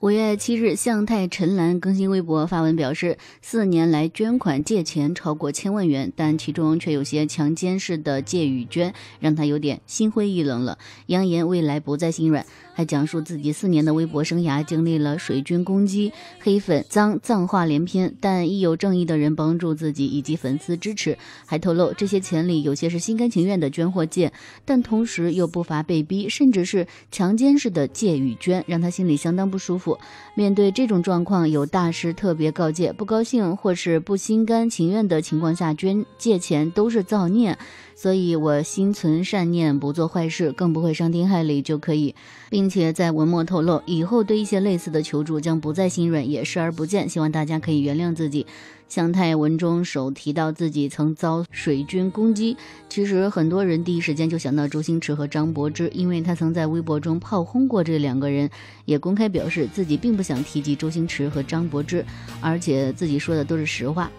五月七日，向太陈岚更新微博发文表示，四年来捐款借钱超过千万元，但其中却有些强奸式的借与捐，让她有点心灰意冷了，扬言未来不再心软，还讲述自己四年的微博生涯经历了水军攻击、黑粉脏脏话连篇，但亦有正义的人帮助自己以及粉丝支持，还透露这些钱里有些是心甘情愿的捐或借，但同时又不乏被逼甚至是强奸式的借与捐，让他心里相当不舒服。面对这种状况，有大师特别告诫：不高兴或是不心甘情愿的情况下捐借钱，都是造孽。所以，我心存善念，不做坏事，更不会伤天害理，就可以，并且在文末透露，以后对一些类似的求助将不再心软，也视而不见。希望大家可以原谅自己。向太文中首提到自己曾遭水军攻击，其实很多人第一时间就想到周星驰和张柏芝，因为他曾在微博中炮轰过这两个人，也公开表示自己并不想提及周星驰和张柏芝，而且自己说的都是实话。